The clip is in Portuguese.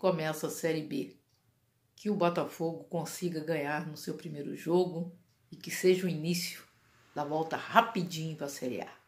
começa a Série B. Que o Botafogo consiga ganhar no seu primeiro jogo e que seja o início da volta rapidinho para a Série A.